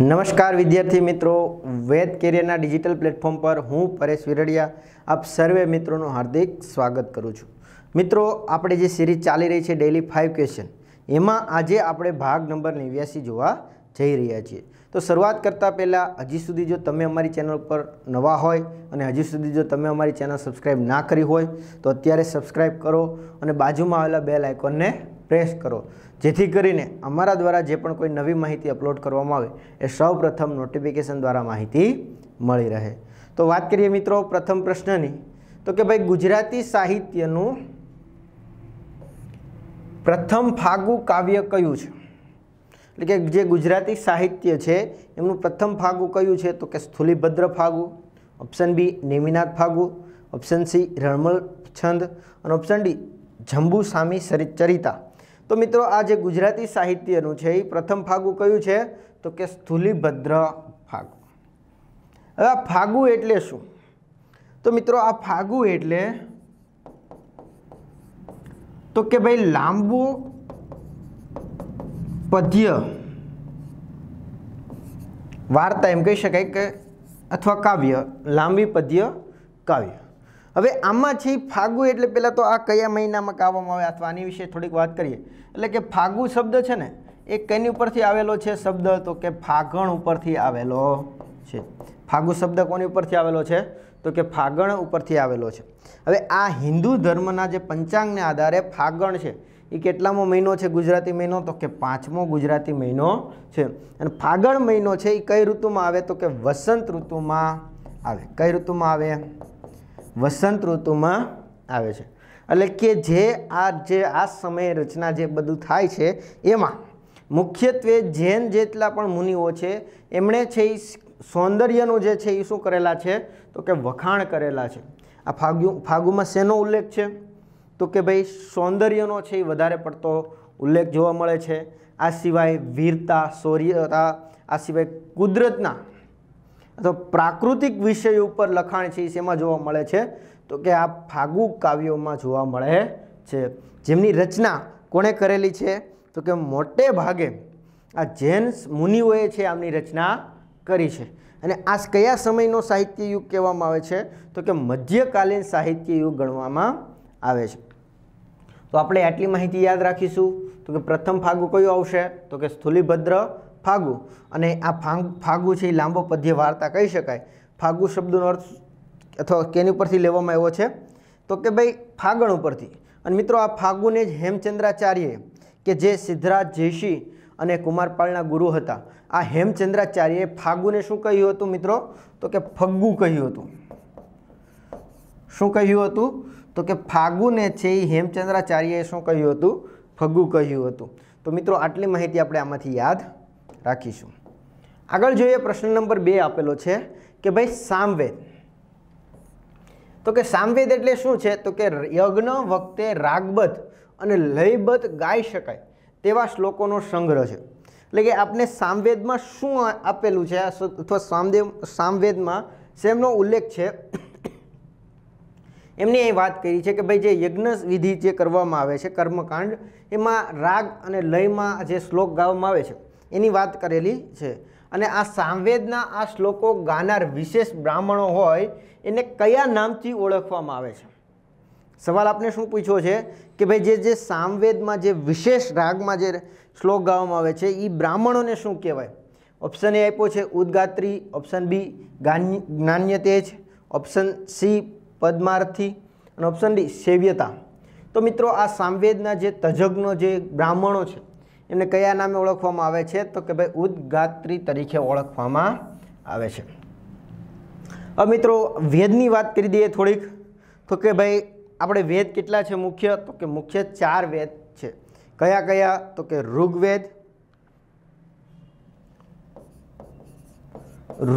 નમસ્કાર વિદ્યાર્થી મિત્રો વેદ કેરિયરના ડિજિટલ પ્લેટફોર્મ પર હું પરેશ વિરડિયા આપ સર્વે મિત્રોનું હાર્દિક સ્વાગત કરું છું મિત્રો આપણે જે સિરીઝ ચાલી રહી છે ડેલી ફાઇવ ક્વેશ્ચન એમાં આજે આપણે ભાગ નંબર નેવ્યાસી જોવા જઈ રહ્યા છીએ તો શરૂઆત કરતાં પહેલાં હજી સુધી જો તમે અમારી ચેનલ પર નવા હોય અને હજી સુધી જો તમે અમારી ચેનલ સબસ્ક્રાઈબ ના કરી હોય તો અત્યારે સબસ્ક્રાઈબ કરો અને બાજુમાં આવેલા બે લાઇકોનને પ્રેસ કરો જેથી કરીને અમારા દ્વારા જે પણ કોઈ નવી માહિતી અપલોડ કરવામાં આવે એ સૌ પ્રથમ નોટિફિકેશન દ્વારા માહિતી મળી રહે તો વાત કરીએ મિત્રો પ્રથમ પ્રશ્નની તો કે ભાઈ ગુજરાતી સાહિત્યનું પ્રથમ ફાગુ કાવ્ય કયું છે એટલે કે જે ગુજરાતી સાહિત્ય છે એમનું પ્રથમ ફાગુ કયું છે તો કે Sthulibhadra Phagu option B Neminath Phagu option C Ranmal Chhand અને ઓપ્શન ડી જંબુ સામી ચરિતા તો મિત્રો આ જે ગુજરાતી સાહિત્યનું છે એ પ્રથમ ફાગુ કયું છે તો કે સ્થૂલીભદ્ર ફાગુ હવે આ ફાગુ એટલે શું તો મિત્રો આ ફાગુ એટલે તો કે ભાઈ લાંબુ પદ્ય વાર્તા એમ કહી શકાય કે અથવા કાવ્ય લાંબી પદ્ય કાવ્ય હવે આમાં છે ફાગુ એટલે પહેલાં તો આ કયા મહિનામાં કાવામાં આવે અથવા આની વિશે થોડીક વાત કરીએ એટલે કે ફાગુ શબ્દ છે ને એ કેની ઉપરથી આવેલો છે શબ્દ તો કે ફાગણ ઉપરથી આવેલો છે ફાગુ શબ્દ કોની ઉપરથી આવેલો છે તો કે ફાગણ ઉપરથી આવેલો છે હવે આ હિન્દુ ધર્મના જે પંચાંગને આધારે ફાગણ છે એ કેટલામો મહિનો છે ગુજરાતી મહિનો તો કે પાંચમો ગુજરાતી મહિનો છે અને ફાગણ મહિનો છે એ કઈ ઋતુમાં આવે તો કે વસંત ઋતુમાં આવે કઈ ઋતુમાં આવે વસંત ઋતુમાં આવે છે એટલે કે જે આ જે આ સમયે રચના જે બધું થાય છે એમાં મુખ્યત્વે જૈન જેટલા પણ મુનિઓ છે એમણે છે એ સૌંદર્યનું જે છે એ શું કરેલા છે તો કે વખાણ કરેલા છે આ ફાગુ ફાગુમાં શેનો ઉલ્લેખ છે તો કે ભાઈ સૌંદર્યનો છે એ વધારે પડતો ઉલ્લેખ જોવા મળે છે આ સિવાય વીરતા શૌર્યતા આ સિવાય કુદરતના અથવા પ્રાકૃતિક વિષય ઉપર લખાણ છે એ શેમાં જોવા મળે છે તો કે આ ફાગુ કાવ્યોમાં જોવા મળે છે જેમની રચના કોણે કરેલી છે તો કે મોટે ભાગે આ જૈન મુનિઓએ છે આમની રચના કરી છે અને આ કયા સમયનો સાહિત્ય યુગ કહેવામાં આવે છે તો કે મધ્યકાલીન સાહિત્ય યુગ ગણવામાં આવે છે તો આપણે આટલી માહિતી યાદ રાખીશું તો કે પ્રથમ ફાગુ કયો આવશે તો કે સ્થુલિભદ્ર ફાગુ અને આ ફાગુ છે એ લાંબો પદ્ય વાર્તા કહી શકાય ફાગુ શબ્દનો અર્થ અથવા કેની ઉપરથી લેવામાં આવ્યો છે તો કે ભાઈ ફાગણ ઉપરથી અને મિત્રો આ ફાગુને જ હેમચંદ્રાચાર્ય કે જે સિદ્ધરાજ જયશી અને કુમારપાળના ગુરુ હતા આ હેમચંદ્રાચાર્યએ ફાગુને શું કહ્યું હતું મિત્રો તો કે ફગ્ગુ કહ્યું હતું શું કહ્યું હતું તો કે ફાગુને છે એ હેમચંદ્રાચાર્યએ શું કહ્યું હતું ફગ્ગુ કહ્યું હતું તો મિત્રો આટલી માહિતી આપણે આમાંથી યાદ રાખીશું આગળ જોઈએ પ્રશ્ન નંબર બે આપેલો છે કે ભાઈ સામવેદ તો કે સામવેદ એટલે શું છે તો કે યજ્ઞ વખતે રાગબદ્ધ અને લયબદ્ધ ગાઈ શકાય તેવા શ્લોકોનો સંગ્રહ છે એટલે કે આપણે સામવેદમાં શું આપેલું છે અથવા સામદેવ સામવેદમાં શેમનો ઉલ્લેખ છે એમની એ વાત કરી છે કે ભાઈ જે યજ્ઞ વિધિ જે કરવામાં આવે છે કર્મકાંડ એમાં રાગ અને લયમાં જે શ્લોક ગાવામાં આવે છે એની વાત કરેલી છે અને આ સાંવેદના આ શ્લોકો ગાનાર વિશેષ બ્રાહ્મણો હોય એને કયા નામથી ઓળખવામાં આવે છે સવાલ આપને શું પૂછ્યો છે કે ભાઈ જે જે સાંવેદમાં જે વિશેષ રાગમાં જે શ્લોક ગાવામાં આવે છે એ બ્રાહ્મણોને શું કહેવાય ઓપ્શન એ આપ્યો છે ઉદગાત્રી ઓપ્શન બી જ્ઞાન્યતેજ ઓપ્શન સી પદ્માર્થી અને ઓપ્શન ડી સેવ્યતા તો મિત્રો આ સાંવેદના જે તજજ્ઞો જે બ્રાહ્મણો છે એમને કયા નામે ઓળખવામાં આવે છે તો કે ભાઈ ઉદગાત્રી તરીકે ઓળખવામાં આવે છે હવે મિત્રો વેદની વાત કરી દઈએ થોડીક તો કે ભાઈ આપણે વેદ કેટલા છે મુખ્ય તો કે મુખ્ય ચાર વેદ છે કયા કયા તો કે ઋગ્વેદ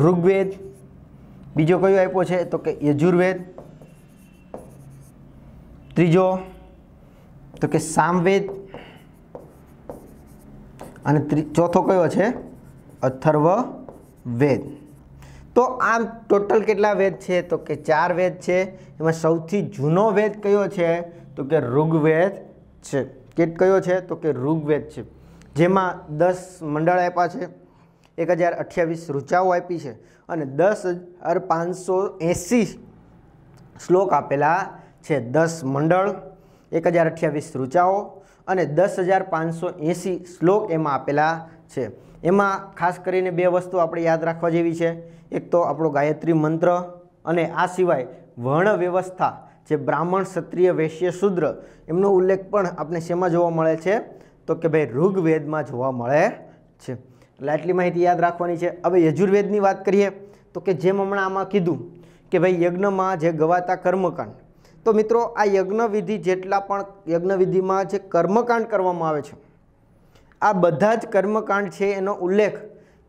ઋગ્વેદ બીજો કયો આપ્યો છે તો કે યજુર્વેદ ત્રીજો તો કે સામવેદ અને ચોથો કયો છે અથર્વ વેદ તો આમ ટોટલ કેટલા વેદ છે તો કે ચાર વેદ છે એમાં સૌથી જૂનો વેદ કયો છે તો કે ઋગ્વેદ છે કે કયો છે તો કે ઋગ્વેદ છે જેમાં દસ મંડળ આપ્યા છે એક હજાર અઠ્યાવીસ રૂચાઓ આપી છે અને દસ હજાર પાંચસો એંસી શ્લોક આપેલા છે દસ મંડળ એક હજાર અઠ્યાવીસ રૂચાઓ અને દસ હજાર પાંચસો એંસી શ્લોક એમાં આપેલા છે એમાં ખાસ કરીને બે વસ્તુ આપણે યાદ રાખવા જેવી છે એક તો આપણો ગાયત્રી મંત્ર અને આ સિવાય વર્ણ વ્યવસ્થા જે બ્રાહ્મણ ક્ષત્રિય વૈશ્ય શુદ્ર એમનો ઉલ્લેખ પણ આપણે શેમાં જોવા મળે છે તો કે ભાઈ ઋગ્વેદમાં જોવા મળે છે એટલે આટલી માહિતી યાદ રાખવાની છે હવે યજુર્વેદની વાત કરીએ તો કે જેમ હમણાં આમાં કીધું કે ભાઈ યજ્ઞમાં જે ગવાતા કર્મકાંડ તો મિત્રો આ યજ્ઞવિધિ જેટલા પણ યજ્ઞવિધિમાં જે કર્મકાંડ કરવામાં આવે છે આ બધા જ કર્મકાંડ છે એનો ઉલ્લેખ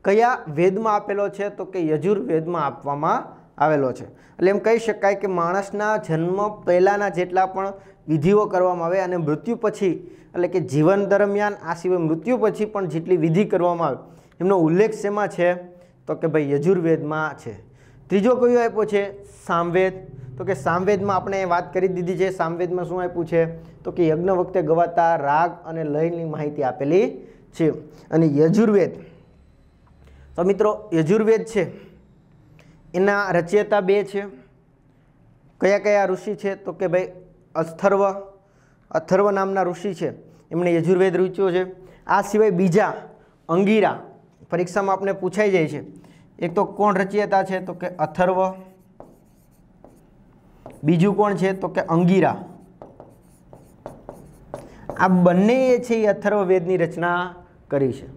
કયા વેદમાં આપેલો છે તો કે યજુર્વેદમાં આપવામાં આવેલો છે એટલે એમ કહી શકાય કે માણસના જન્મ પહેલાંના જેટલા પણ વિધિઓ કરવામાં આવે અને મૃત્યુ પછી એટલે કે જીવન દરમિયાન આ સિવાય મૃત્યુ પછી પણ જેટલી વિધિ કરવામાં આવે એમનો ઉલ્લેખ શેમાં છે તો કે ભાઈ યજુર્વેદમાં છે ત્રીજો કયો આપ્યો છે સામવેદ તો કે સામવેદમાં આપણે વાત કરી દીધી છે સામવેદમાં શું આપ્યું છે તો કે યજ્ઞ વખતે ગવાતા રાગ અને લયની માહિતી આપેલી છે અને યજુર્વેદ તો મિત્રો યજુર્વેદ છે એના રચયતા બે છે કયા કયા ઋષિ છે તો કે ભાઈ અથર્વ અથર્વ નામના ઋષિ છે એમણે યજુર્વેદ રૂચ્યો છે આ સિવાય બીજા અંગીરા પરીક્ષામાં આપણે પૂછાઈ જાય છે એક તો કોણ રચયતા છે તો કે અથર્વ બીજું કોણ છે તો કે અંગીરા આ બંને એ છે એ અથર્વવેદની રચના કરી છે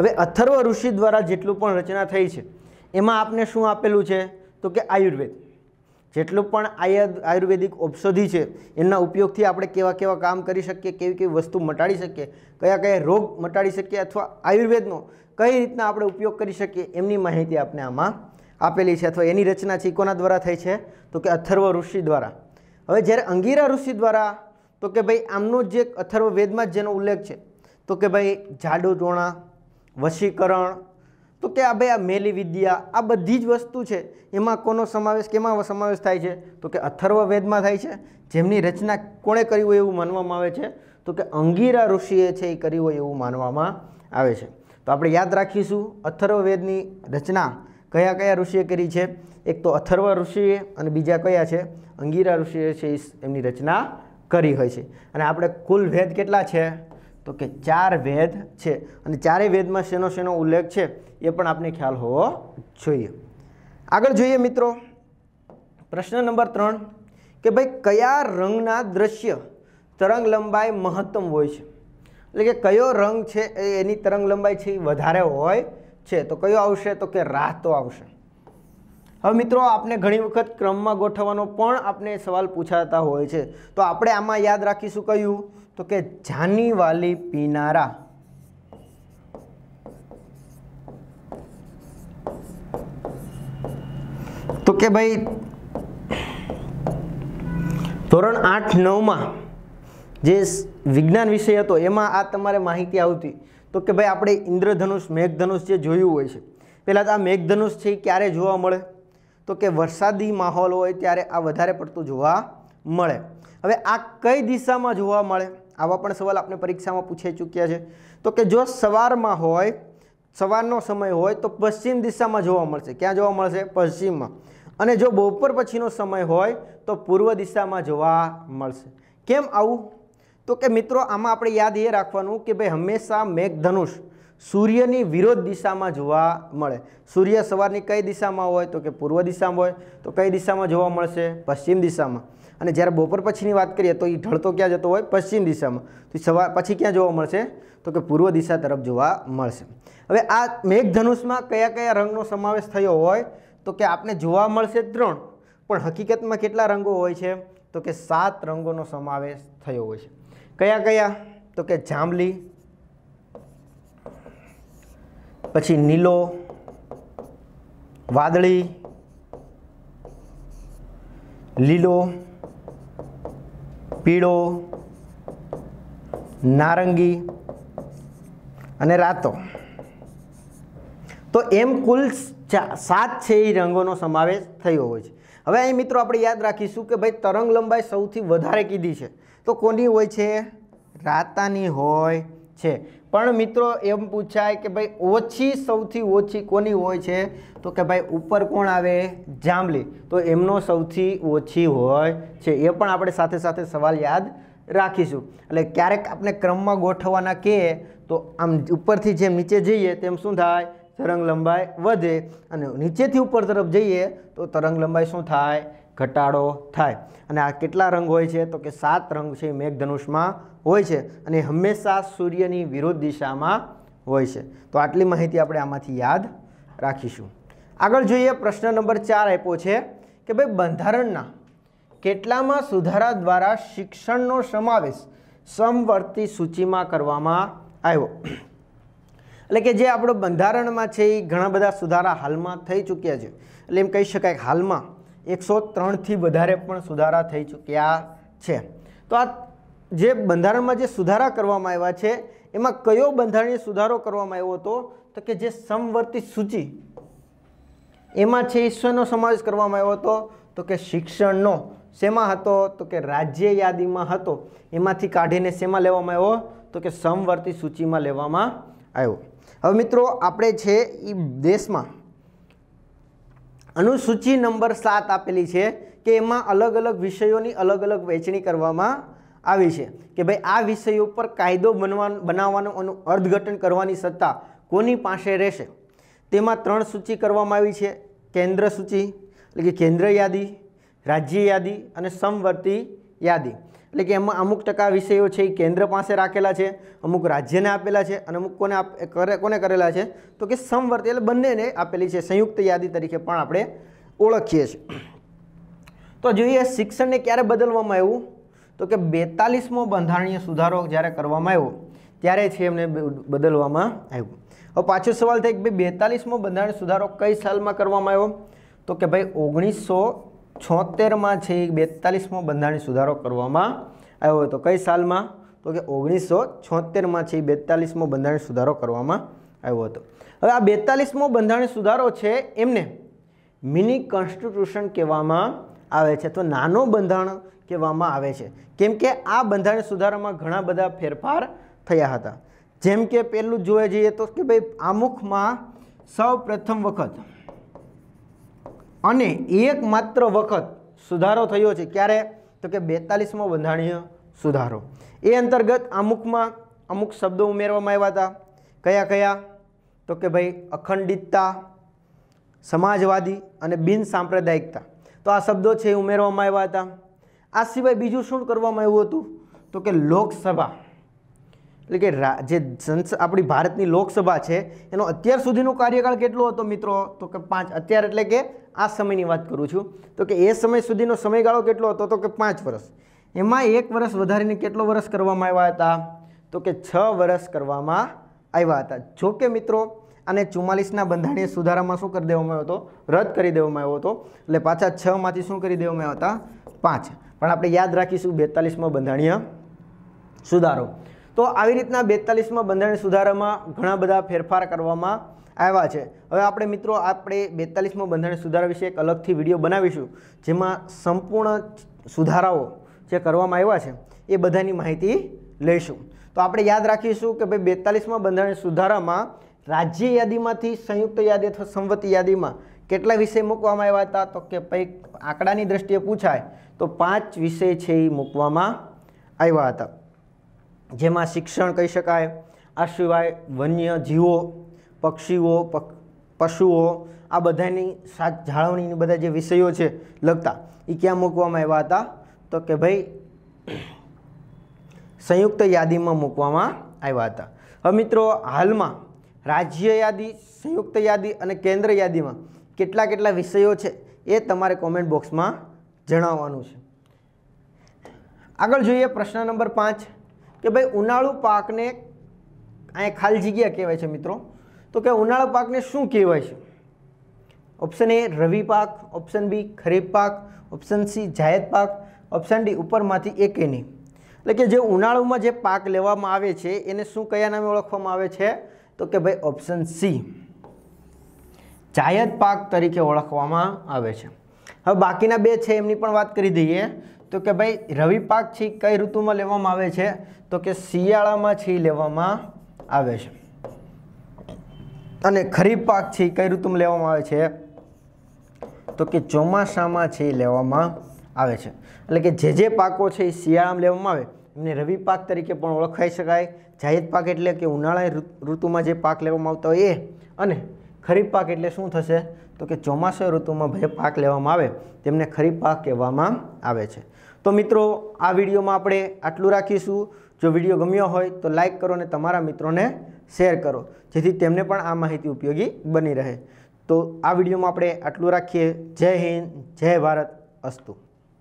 હવે અથર્વ ઋષિ દ્વારા જેટલું પણ રચના થઈ છે એમાં આપને શું આપેલું છે તો કે આયુર્વેદ જેટલું પણ આયુર્વેદિક ઔષધિ છે એના ઉપયોગથી આપણે કેવા કેવા કામ કરી શકીએ કેવી કેવી વસ્તુ મટાડી શકીએ કયા કયા રોગ મટાડી શકીએ અથવા આયુર્વેદનો કઈ રીતના આપણે ઉપયોગ કરી શકીએ એમની માહિતી આપણે આમાં આપેલી છે અથવા એની રચના છે કોના દ્વારા થઈ છે તો કે અથર્વ ઋષિ દ્વારા હવે જ્યારે અંગીરા ઋષિ દ્વારા તો કે ભાઈ આમનો જે અથર્વ વેદમાં જ જેનો ઉલ્લેખ છે તો કે ભાઈ જાડુ ટોણા વશીકરણ તો કે આ ભાઈ આ મેલી વિદ્યા આ બધી જ વસ્તુ છે એમાં કોનો સમાવેશ કેમાં સમાવેશ થાય છે તો કે અથર્વ વેદમાં થાય છે જેમની રચના કોણે કરી હોય એવું માનવામાં આવે છે તો કે અંગીરા ઋષિએ છે એ કરી હોય એવું માનવામાં આવે છે તો આપણે યાદ રાખીશું અથર્વવેદની રચના કયા કયા ઋષિએ કરી છે એક તો અથર્વ ઋષિએ અને બીજા કયા છે અંગીરા ઋષિએ છે એમની રચના કરી હોય છે અને આપણે કુલ વેદ કેટલા છે તો કે ચાર વેદ છે અને ચારે વેદમાં શેનો શેનો ઉલ્લેખ છે એ પણ આપણે ખ્યાલ હોવો જોઈએ આગળ જોઈએ મિત્રો પ્રશ્ન નંબર ત્રણ કે ભાઈ કયા રંગના દ્રશ્ય તરંગ લંબાઈ મહત્તમ હોય છે એટલે કે કયો રંગ છે એની તરંગ લંબાઈ છે એ વધારે હોય છે તો કયો આવશે તો કે રાહતો આવશે હવે મિત્રો આપણે ઘણી વખત ક્રમમાં ગોઠવવાનો પણ આપણે સવાલ પૂછાતા હોય છે તો આપણે આમાં યાદ રાખીશું કયું તો કે જાનીવાલી પીનારા તો કે ભાઈ ધોરણ આઠ નવમાં જે વિજ્ઞાન વિષય હતો એમાં આ તમારે માહિતી આવતી તો કે ભાઈ આપણે ઇન્દ્રધનુષ મેઘધનુષ જે જોયું હોય છે પહેલાં તો આ મેઘધનુષ છે એ ક્યારે જોવા મળે તો કે વરસાદી માહોલ હોય ત્યારે આ વધારે પડતું જોવા મળે હવે આ કઈ દિશામાં જોવા મળે આવા પણ સવાલ આપણે પરીક્ષામાં પૂછાઈ ચૂક્યા છે તો કે જો સવારમાં હોય સવારનો સમય હોય તો પશ્ચિમ દિશામાં જોવા મળશે ક્યાં જોવા મળશે પશ્ચિમમાં અને જો બપોર પછીનો સમય હોય તો પૂર્વ દિશામાં જોવા મળશે કેમ આવું તો કે મિત્રો આમાં આપણે યાદ એ રાખવાનું કે ભાઈ હંમેશા મેઘધનુષ સૂર્યની વિરોધ દિશામાં જોવા મળે સૂર્ય સવારની કઈ દિશામાં હોય તો કે પૂર્વ દિશામાં હોય તો કઈ દિશામાં જોવા મળશે પશ્ચિમ દિશામાં અને જ્યારે બપોર પછીની વાત કરીએ તો એ ઢળતો ક્યાં જતો હોય પશ્ચિમ દિશામાં તો સવાર પછી ક્યાં જોવા મળશે તો કે પૂર્વ દિશા તરફ જોવા મળશે હવે આ મેઘધનુષમાં કયા કયા રંગનો સમાવેશ થયો હોય તો કે આપણે જોવા મળશે ત્રણ પણ હકીકતમાં કેટલા રંગો હોય છે તો કે સાત રંગોનો સમાવેશ થયો હોય છે કયા કયા તો કે જાંબલી પછી નીલો વાદળી લીલો પીળો નારંગી અને રાતો તો એમ કુલ સાત છે એ રંગોનો સમાવેશ થયો હોય છે હવે અહીં મિત્રો આપણે યાદ રાખીશું કે ભાઈ તરંગ લંબાઈ સૌથી વધારે કીધી છે તો કોની હોય છે રાતાની હોય છે પણ મિત્રો એમ પૂછાય કે ભાઈ ઓછી સૌથી ઓછી કોની હોય છે તો કે ભાઈ ઉપર કોણ આવે જાંબલી તો એમનો સૌથી ઓછી હોય છે એ પણ આપણે સાથે સાથે સવાલ યાદ રાખીશું એટલે ક્યારેક આપણે ક્રમમાં ગોઠવવાના કહે તો આમ ઉપરથી જેમ નીચે જઈએ તેમ શું થાય તરંગ લંબાઈ વધે અને નીચેથી ઉપર તરફ જઈએ તો તરંગ લંબાઈ શું થાય ઘટાડો થાય અને આ કેટલા રંગ હોય છે તો કે સાત રંગ છે મેઘધનુષમાં હોય છે અને હંમેશા સૂર્યની વિરોધ દિશામાં હોય છે તો આટલી માહિતી આપણે આમાંથી યાદ રાખીશું આગળ જોઈએ પ્રશ્ન નંબર ચાર આપ્યો છે કે ભાઈ બંધારણના કેટલામાં સુધારા દ્વારા શિક્ષણનો સમાવેશ સમવર્તી સૂચિમાં કરવામાં આવ્યો એટલે કે જે આપણો બંધારણમાં છે એ ઘણા બધા સુધારા હાલમાં થઈ ચૂક્યા છે એટલે એમ કહી શકાય કે હાલમાં એકસો ત્રણથી વધારે પણ સુધારા થઈ ચૂક્યા છે તો આ જે બંધારણમાં જે સુધારા કરવામાં આવ્યા છે એમાં કયો બંધારણીય સુધારો કરવામાં આવ્યો હતો તો કે જે સમવર્તી સૂચિ એમાં છે ઈશ્વરનો સમાવેશ કરવામાં આવ્યો હતો તો કે શિક્ષણનો શેમાં હતો તો કે રાજ્ય યાદીમાં હતો એમાંથી કાઢીને શેમાં લેવામાં આવ્યો તો કે સમવર્તી સૂચિમાં લેવામાં આવ્યો હવે મિત્રો આપણે છે એ દેશમાં અનુસૂચિ નંબર સાત આપેલી છે કે એમાં અલગ અલગ વિષયોની અલગ અલગ વહેંચણી કરવામાં આવી છે કે ભાઈ આ વિષય ઉપર કાયદો બનવા બનાવવાનો અને અર્થઘટન કરવાની સત્તા કોની પાસે રહેશે તેમાં ત્રણ સૂચિ કરવામાં આવી છે કેન્દ્ર સૂચિ એટલે કે કેન્દ્ર યાદી રાજ્ય યાદી અને સમવર્તી યાદી એટલે કે એમાં અમુક ટકા વિષયો છે એ કેન્દ્ર પાસે રાખેલા છે અમુક રાજ્યને આપેલા છે અને અમુક કોને કરે કોને કરેલા છે તો કે સમવર્તી એટલે બંનેને આપેલી છે સંયુક્ત યાદી તરીકે પણ આપણે ઓળખીએ છીએ તો જોઈએ શિક્ષણને ક્યારે બદલવામાં આવ્યું તો કે બેતાલીસમો બંધારણીય સુધારો જ્યારે કરવામાં આવ્યો ત્યારે છે એમને બદલવામાં આવ્યું હવે પાછો સવાલ થાય કે ભાઈ બેતાલીસમો બંધારણીય સુધારો કઈ સાલમાં કરવામાં આવ્યો તો કે ભાઈ ઓગણીસો છોતેરમાં છે એ બેતાલીસમો બંધારણીય સુધારો કરવામાં આવ્યો હતો કઈ સાલમાં તો કે ઓગણીસો છોતેરમાં છે એ બેતાલીસમો બંધારણીય સુધારો કરવામાં આવ્યો હતો હવે આ બેતાલીસમો બંધારણીય સુધારો છે એમને મિની કોન્સ્ટિટ્યુશન કહેવામાં આવે છે તો નાનો બંધારણ કહેવામાં આવે છે કેમ કે આ બંધારણીય સુધારામાં ઘણા બધા ફેરફાર થયા હતા જેમ કે પહેલું જોવા જઈએ તો કે ભાઈ આમુખમાં સૌ પ્રથમ વખત અને એકમાત્ર વખત સુધારો થયો છે ક્યારે તો કે બેતાલીસમો બંધારણીય સુધારો એ અંતર્ગત અમુકમાં અમુક શબ્દો ઉમેરવામાં આવ્યા હતા કયા કયા તો કે ભાઈ અખંડિતતા સમાજવાદી અને બિનસાંપ્રદાયિકતા તો આ શબ્દો છે એ ઉમેરવામાં આવ્યા હતા આ સિવાય બીજું શું કરવામાં આવ્યું હતું તો કે લોકસભા એટલે કે જે આપણી ભારતની લોકસભા છે એનો અત્યાર સુધીનો કાર્યકાળ કેટલો હતો મિત્રો તો કે પાંચ અત્યાર એટલે કે આ સમયની વાત કરું છું તો કે એ સમય સુધીનો સમયગાળો કેટલો હતો તો કે પાંચ વર્ષ એમાં એક વર્ષ વધારીને કેટલો વર્ષ કરવામાં આવ્યા હતા તો કે છ વર્ષ કરવામાં આવ્યા હતા જો કે મિત્રો અને ચુમ્માલીસના બંધારણીય સુધારામાં શું કરી દેવામાં આવ્યો હતો રદ કરી દેવામાં આવ્યો હતો એટલે પાછા છમાંથી શું કરી દેવામાં આવ્યા હતા પાંચ પણ આપણે યાદ રાખીશું બેતાલીસમાં બંધારણીય સુધારો તો આવી રીતના બેતાલીસમાં બંધારણીય સુધારામાં ઘણા બધા ફેરફાર કરવામાં આવ્યા છે હવે આપણે મિત્રો આપણે બેતાલીસમો બંધારણ સુધારા વિશે એક અલગથી વિડીયો બનાવીશું જેમાં સંપૂર્ણ સુધારાઓ જે કરવામાં આવ્યા છે એ બધાની માહિતી લઈશું તો આપણે યાદ રાખીશું કે ભાઈ બેતાલીસમાં બંધારણ સુધારામાં રાજ્ય યાદીમાંથી સંયુક્ત યાદી અથવા સંવત યાદીમાં કેટલા વિષય મૂકવામાં આવ્યા હતા તો કે ભાઈ આંકડાની દ્રષ્ટિએ પૂછાય તો પાંચ વિષય છે એ મૂકવામાં આવ્યા હતા જેમાં શિક્ષણ કહી શકાય આ સિવાય વન્ય જીવો પક્ષીઓ પશુઓ આ બધાની સાત જાળવણીની બધા જે વિષયો છે લગતા એ ક્યાં મૂકવામાં આવ્યા હતા તો કે ભાઈ સંયુક્ત યાદીમાં મૂકવામાં આવ્યા હતા હવે મિત્રો હાલમાં રાજ્ય યાદી સંયુક્ત યાદી અને કેન્દ્ર યાદીમાં કેટલા કેટલા વિષયો છે એ તમારે કોમેન્ટ બોક્સમાં જણાવવાનું છે આગળ જોઈએ પ્રશ્ન નંબર પાંચ કે ભાઈ ઉનાળુ પાકને અહીંયા ખાલી જગ્યા કહેવાય છે મિત્રો તો કે ઉનાળા પાકને શું કહેવાય છે ઓપ્શન એ રવિ પાક ઓપ્શન બી ખરીફ પાક ઓપ્શન સી જાયદ પાક ઓપ્શન ડી ઉપરમાંથી એકે નહીં એટલે કે જે ઉનાળુમાં જે પાક લેવામાં આવે છે એને શું કયા નામે ઓળખવામાં આવે છે તો કે ભાઈ ઓપ્શન સી જાયદ પાક તરીકે ઓળખવામાં આવે છે હવે બાકીના બે છે એમની પણ વાત કરી દઈએ તો કે ભાઈ રવિ પાક છે કઈ ઋતુમાં લેવામાં આવે છે તો કે શિયાળામાં છે લેવામાં આવે છે અને ખરીફ પાક છે કઈ ઋતુમાં લેવામાં આવે છે તો કે ચોમાસામાં છે એ લેવામાં આવે છે એટલે કે જે જે પાકો છે એ શિયાળામાં લેવામાં આવે એમને રવિ પાક તરીકે પણ ઓળખાઈ શકાય જાહેર પાક એટલે કે ઉનાળા ઋતુમાં જે પાક લેવામાં આવતા હોય એ અને ખરીફ પાક એટલે શું થશે તો કે ચોમાસા ઋતુમાં જે પાક લેવામાં આવે તેમને ખરીફ પાક કહેવામાં આવે છે તો મિત્રો આ વિડીયોમાં આપણે આટલું રાખીશું જો વિડીયો ગમ્યો હોય તો લાઈક કરો અને તમારા મિત્રોને શેર કરો જેથી તેમને પણ આ માહિતી ઉપયોગી બની રહે તો આ વિડીયોમાં આપણે આટલું રાખીએ જય હિન્દ જય ભારત અસ્તુ